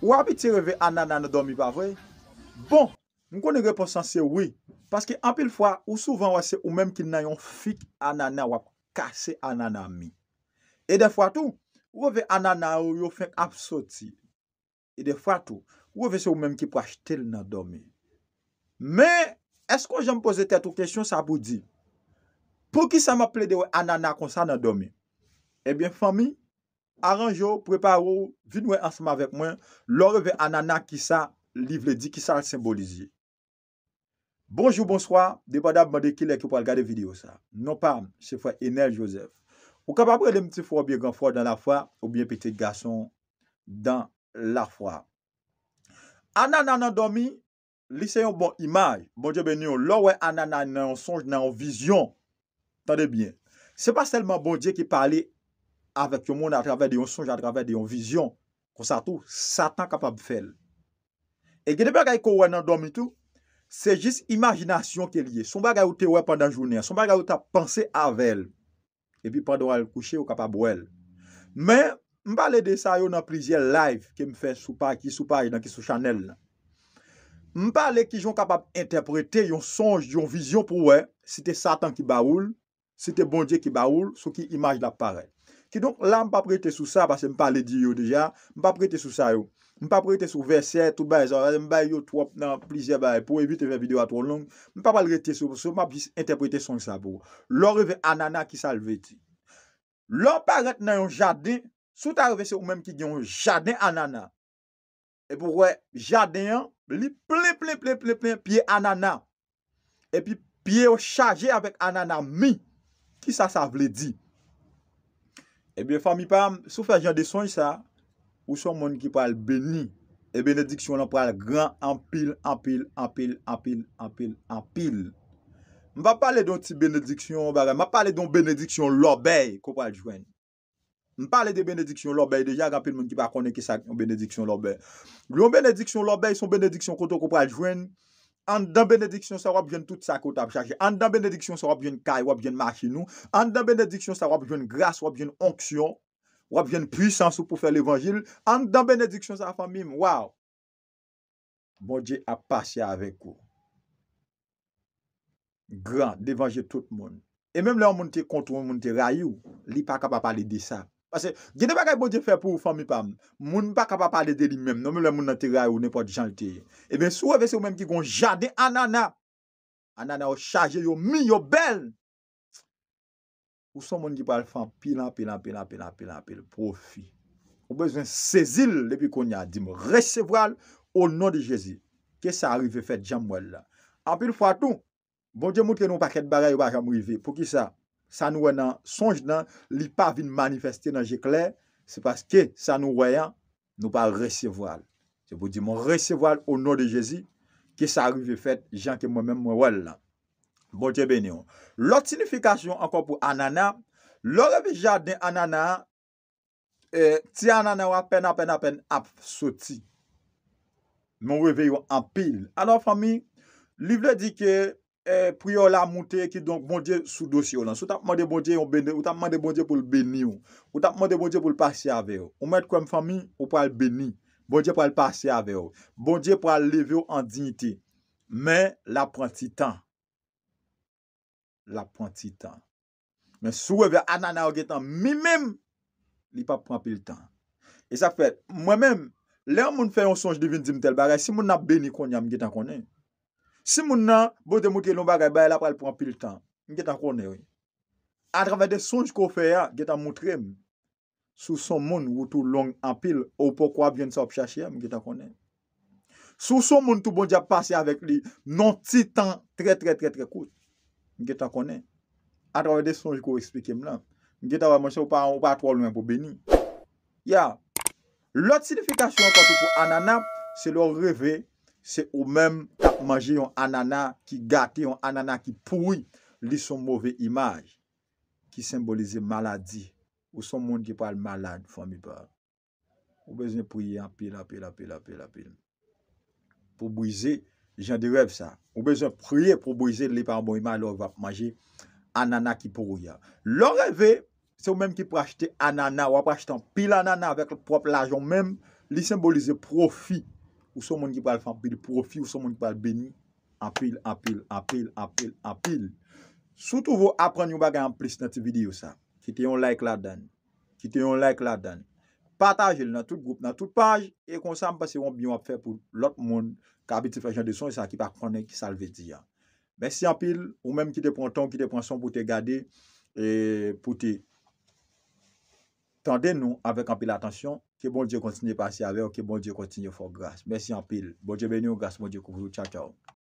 Ou api ti revè anana nan domi pa vwe? Bon, mkouni reponsan se wè. Paske anpil fwa ou souvan wè se ou menm ki nan yon fik anana wap kase anana mi. E defwa tou, wè vè anana ou yon fèm ap soti. E defwa tou, wè vè se ou menm ki prashtel nan domi. Men, esko jen mpoze tetou kèsyon sa bou di? Pou ki sa m ap ple de wè anana kon sa nan domi? Ebyen fami? Aranjou, preparou, vinwe ansama vek mwen, lor ve anana ki sa livle di, ki sa simbolize. Bonjour, bonsoir, depadab mwade kilè ki wal gade video sa. Non parm, se fwe Enel Joseph. Ou kapapre dem ti fwe obye gan fwe dan la fwe, obye peti gason dan la fwe. Anana nan domi, li se yon bon imaj, bonje ben yon, lor we anana nan yon sonj nan yon vizyon. Tande bien. Se pa selman bonje ki pale avèk yon moun a travè de yon sonj, a travè de yon vizyon, konsa tou, satan kapab fèl. E gède bè gèy kou wè nan domitou, se jis imajinasyon ke liye, son bè gèy ou te wè pandan jounè, son bè gèy ou ta panse avèl, epi pandan wè kouche ou kapab wèl. Mè, mbè lè de sa yo nan plizye live, ke m fè sou pa ki sou pa yon an ki sou chanel nan. Mbè lè ki joun kapab interprète yon sonj, yon vizyon pou wè, si te satan ki baoul, si te bondye ki baoul, sou ki imaj Ki donk la m pa prete sou sa, ba se m pale di yo deja, m pa prete sou sa yo. M pa prete sou verser, tou bay zan, euh, m bay yo twop nan plizye bay, pou evite ve video a tro long, m pa pale rete sou, sou m ap jis interprete son sa bo. Lo reve anana ki salve ti. Lo parete nan yon jade, sou ta reve se ou menm ki dyon jade anana. E pou we, jade yon, li ple ple ple ple ple pie anana. E pi pie yo chaje avek anana mi, ki sa sa vle di. Ebyè fami pa, sou fè jen de sonj sa, ou son moun ki pale beni, e benediksyon nan pale gran ampil, ampil, ampil, ampil, ampil, ampil. Mwa pale don ti benediksyon, mwa pale don benediksyon lorbey ko pale jwen. Mwa pale de benediksyon lorbey, deja gampil moun ki pa konen ki sa benediksyon lorbey. Glou benediksyon lorbey, son benediksyon koto ko pale jwen. an dan benediksyon sa wap jen tout sa kout ap chakje, an dan benediksyon sa wap jen kaj, wap jen machinou, an dan benediksyon sa wap jen gras, wap jen onksyon, wap jen pwisansou pou fè l'evangil, an dan benediksyon sa fè mime, waw. Mwadje bon apasyè avekou. Gran, devanje tout moun. E mèm lè an moun te kontou, an moun te rayou, li pa kap ap ap li disap. Pasè, genè pa kèk bonje fè pou fèmipam, moun pa kapapal de deli mèm, non mèlè moun nan teray ou ne pot janliteye. E mè sou wè vè se mèm ki kon jade anana, anana ou chaje yo mi yo bel. Ou son moun ki pal fèm pilan, pilan, pilan, pilan, pilan, pilan, pilan, profi. Ou bezwen sezil, depi kon yadim, resevral, ou nou di jezi. Kè sa arrive fèd jam wèl la? Anpil fwa tou, bonje moutre nou pa kèd baray ou pa jam rive, pou ki sa? sa nou wè nan sonj nan, li pa vin manifestè nan jè klè, se paske sa nou wè yan, nou pa resevoal. Se pou di moun resevoal ou nou de Jezi, ke sa rive fèt jan ke mwen mè mwen wè lan. Bon, jè bènyon. Lò tinifikasyon ankon pou anana, lò revè jadè anana, euh, ti anana wè apen apen apen ap soti. Moun revè yon anpil. Anon fami, livè di ke, E, priyo la moute ki donk bonje sou dosyo lan, sou tap mande bonje yon beni ou tap mande bonje pou l'beni ou ou tap mande bonje pou l'pasyave ou ou met kwen mfami ou pal beni bonje pou l'pasyave ou, bonje pou al leve ou an dignite, men la pranti tan la pranti tan men sou we ve anana ou getan mi mem li pa pranti l tan, e sa fet, mwen mem le an moun fè yon sonj devin dim tel bagay, si moun na beni konyam getan konen Si moun nan, bo te moutre loun bagay, baye la pral pran pil tan. Nge ta konen. A travè de sonj kou fè ya, nge ta moutre m. Sou son moun woutou loun an pil, ou pokwa byon sa op chache m, nge ta konen. Sou son moun tout bon dja pase avèk li, non ti tan, tre tre tre tre kout. Nge ta konen. A travè de sonj kou ekspike m lan, nge ta wè monsè wou pa a tro loun pou beni. Ya, lout signifikasyon woutou pou ananap, se lò revè, se ou mèm, manje yon anana ki gate, yon anana ki poui, li son mouvè imaj, ki symbolize maladi, ou son moun ki pal malad, fami pa. Ou bezè priè, apè, apè, apè, apè, apè, apè. Po bouize, jen de rêve sa, ou bezè priè pou bouize li par anbo imaj, lo vap manje anana ki poui ya. Lo rêve, se ou mèm ki prachete anana, ou wap prachete anana, apè, apè, apè, apè, apè, apè, apè, apè. Ou mèm li symbolize profi, ou sou moun ki pal fan pil profi, ou sou moun ki pal beni, apil, apil, apil, apil, apil. Soutou vou apren yon bagan an plis nan ti video sa, ki te yon like la dan, ki te yon like la dan. Patajel nan tout group, nan tout page, e konsan basi yon biyon ap fe pou lot moun, ka abitifajan de son, e sa ki pa kone ki salve diya. Ben si apil, ou menm ki te pran ton, ki te pran son, pou te gade, e pou te tende nou, avek apil atensyon, Ki bon diyo kontinye pasye ave ou ki bon diyo kontinye fok gas. Mersi yon pil. Bon diyo venyon. Gas bon diyo koukou. Tcha tcha ou.